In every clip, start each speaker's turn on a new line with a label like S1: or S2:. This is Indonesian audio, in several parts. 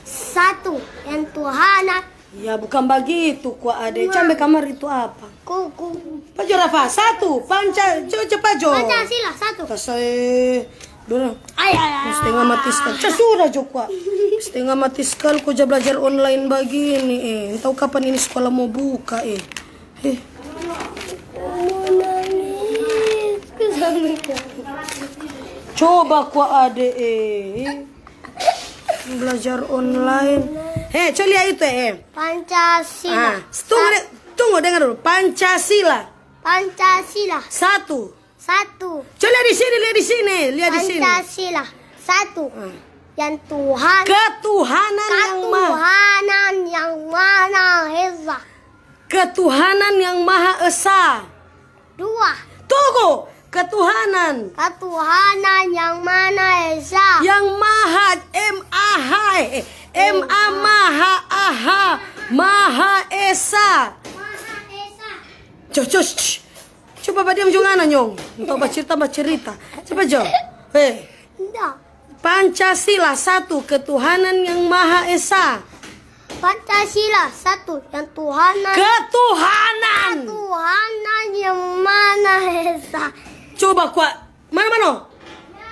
S1: Satu, yang tuhana.
S2: Ya bukan begitu ku ade. Cambe kamar itu apa?
S1: Kuku.
S2: Rafa satu, panca cepat jo. sila satu. Kasai Dora. Ay ay ay. Setengah mati sekali. Cesura jo Setengah mati sekali ku belajar online begini eh. Tahu kapan ini sekolah mau buka eh. Eh. Coba ku ade eh belajar online. Eh, coba lihat itu eh.
S1: Pancasila. Ah,
S2: tunggu, Sa tunggu dengar dulu. Pancasila.
S1: Pancasila. Satu. Satu.
S2: Coba lihat di sini, lihat di sini, lihat di sini.
S1: Pancasila. Satu. Ah. Yang Tuhan. Ketuhanan, Ketuhanan yang mana, Esa.
S2: Ketuhanan yang Maha Esa. Dua. Tunggu
S1: ketuhanan ketuhanan yang mana esa yang maha m a
S2: h e. m a maha H maha esa maha esa cocok coba badiam jungana nyong untuk bercerita bercerita coba jo hei Pancasila satu ketuhanan yang maha esa
S1: Pancasila satu yang Tuhanan ketuhanan ketuhanan yang mana esa coba
S2: kwa mana mana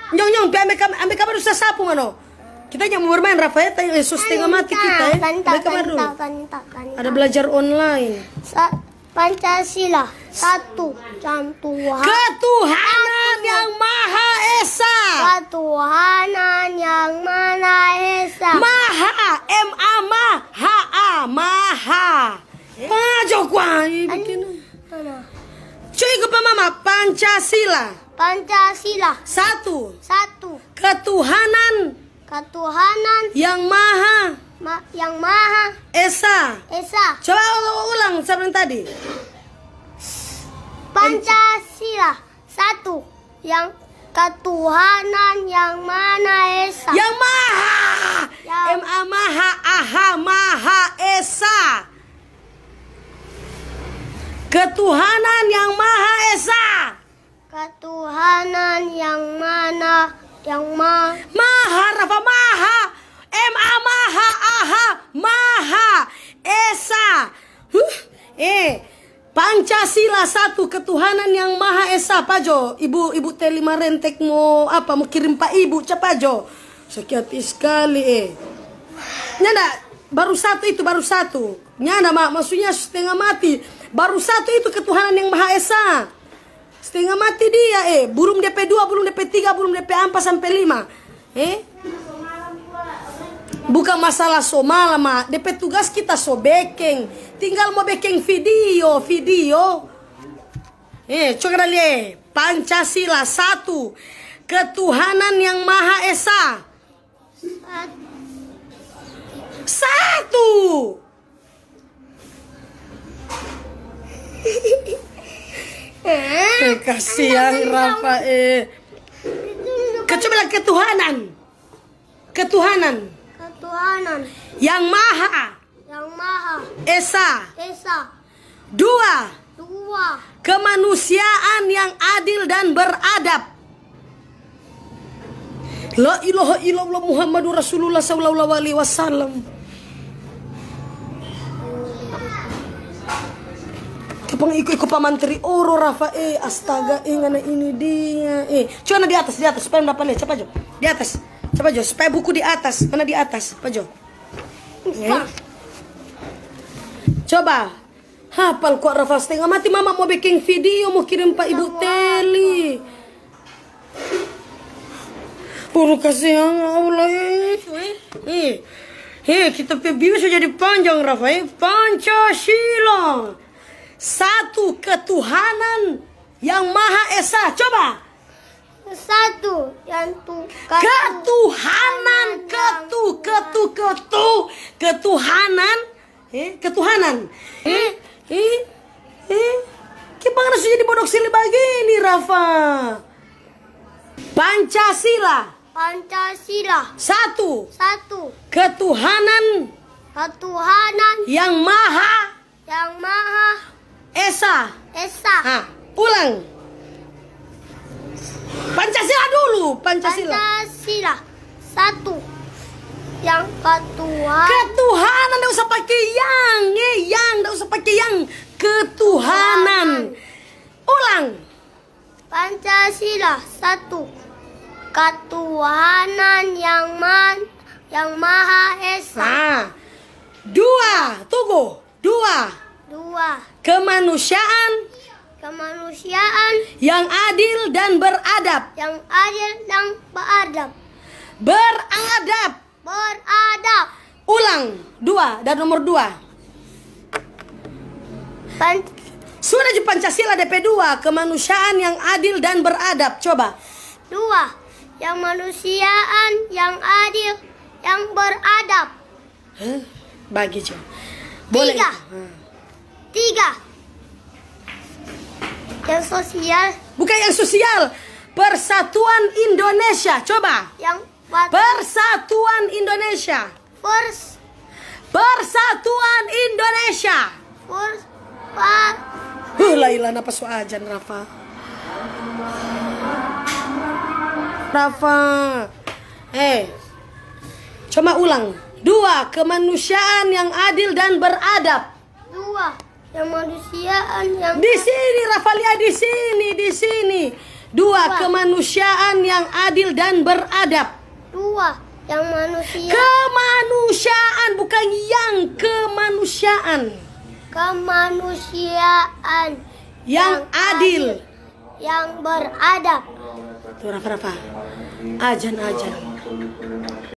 S2: nyong nyong PMK, PMK ambil kabar usah sapu mano kita mau bermain Rafael tanya eh, sus mati kita ya ambil kabar dulu ada belajar online
S1: Sa Pancasila satu cantuhan ketuhanan yang maha esa ketuhanan yang maha esa maha m a m a h a maha Pajok
S2: wah bikin. Cuy ke mama Pancasila.
S1: Pancasila. Satu. Satu. Ketuhanan. Ketuhanan. Yang Maha. Ma yang Maha.
S2: Esa.
S1: Esa. Coba ulang
S2: seperti tadi.
S1: Pancasila. Satu. Yang ketuhanan yang mana esa yang
S2: maha
S1: yang... m a maha aha maha esa
S2: ketuhanan yang maha esa
S1: Ketuhanan yang mana? Yang ma Maha Rafa Maha
S2: M A Maha Aha Maha Esa huh? Eh Pancasila satu ketuhanan yang maha esa jo Ibu Ibu Telima Rentek mau apa mau kirim Pak Ibu Jo Sekiat sekali eh Nyanda baru satu itu baru satu Nyanda mak maksudnya setengah mati Baru satu itu ketuhanan yang maha esa Setengah mati dia eh. Burung DP2, burung DP3, burung DP4 sampai 5. Eh? Bukan masalah so malam, DP tugas kita so Tinggal mau beking video, video. Eh, coba lihat. Pancasila satu Ketuhanan yang Maha Esa. Satu. Rafael, kasihan Rafael kecuali ketuhanan ketuhanan
S1: ketuhanan
S2: yang maha
S1: yang maha esa esa dua dua
S2: kemanusiaan yang adil dan beradab La ilaha illallah Muhammadur Rasulullah sallallahu alaihi wasallam. ikut-ikut paman tri, oro oh, Rafa eh astaga eh ini dia eh cuman di atas di atas supaya dapat nih cepat jo di atas cepat jo supaya buku di atas mana di atas cepat jo eh. coba hafal kuat Rafa setengah mati mama mau bikin video mau kirim pak ibu teli Puru kasihan Allah eh. eh eh kita video sudah jadi panjang Rafa eh Pancasila satu ketuhanan yang Maha Esa. Coba.
S1: Satu yang tu
S2: ketuhanan ketu ketu ketu ketuhanan eh ketuhanan eh eh eh kenapa harus jadi bodoh sini begini Rafa Pancasila
S1: Pancasila
S2: satu
S1: satu
S2: ketuhanan
S1: ketuhanan yang maha yang maha Esa. Esa.
S2: Ah, ulang.
S1: Pancasila dulu, Pancasila. Pancasila. Satu. Yang ketuhanan. Ketuhanan enggak usah
S2: pakai yang, ye, yang enggak usah pakai yang. Ketuhanan. Ulang.
S1: Pancasila satu. Ketuhanan yang man yang Maha Esa. Ah.
S2: Dua, tunggu. Dua. Dua. Kemanusiaan.
S1: Kemanusiaan.
S2: Yang adil dan
S1: beradab. Yang adil dan beradab. Beradab. Beradab. Ulang. Dua dan nomor dua.
S2: Pan Sudah Pancasila DP2 Kemanusiaan yang adil dan beradab Coba
S1: Dua Yang manusiaan Yang adil Yang beradab huh? Bagi coba Boleh Tiga hmm. Tiga. Yang sosial. Bukan yang sosial.
S2: Persatuan Indonesia. Coba.
S1: Yang empat.
S2: Persatuan Indonesia. First. Persatuan Indonesia. First. Huh, Laila apa Rafa. Rafa. Eh. Coba ulang. Dua, kemanusiaan yang adil dan beradab.
S1: Dua yang manusiaan yang di sini
S2: Rafalia ah, di sini di sini dua, dua kemanusiaan yang adil dan beradab
S1: dua yang manusia
S2: kemanusiaan bukan yang kemanusiaan
S1: kemanusiaan yang, yang adil. adil yang beradab
S2: tuh Rafa Rafa ajan ajan